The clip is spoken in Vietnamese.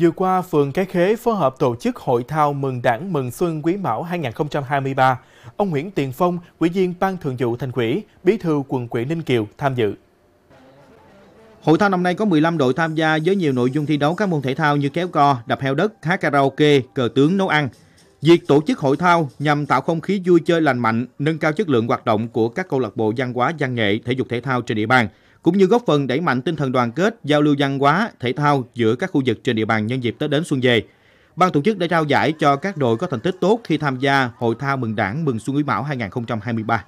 Vừa qua, phường Cái Khế phối hợp tổ chức hội thao mừng đảng mừng xuân quý mão 2023. Ông Nguyễn Tiền Phong, Ủy viên Ban Thường vụ Thành ủy, Bí thư quận ủy Ninh Kiều tham dự. Hội thao năm nay có 15 đội tham gia với nhiều nội dung thi đấu các môn thể thao như kéo co, đập heo đất, hát karaoke, cờ tướng, nấu ăn. Việc tổ chức hội thao nhằm tạo không khí vui chơi lành mạnh, nâng cao chất lượng hoạt động của các câu lạc bộ văn hóa, văn nghệ, thể dục thể thao trên địa bàn – cũng như góp phần đẩy mạnh tinh thần đoàn kết, giao lưu văn hóa, thể thao giữa các khu vực trên địa bàn nhân dịp tới đến xuân về. Ban tổ chức đã trao giải cho các đội có thành tích tốt khi tham gia Hội thao mừng Đảng mừng Xuân Quý Mão 2023.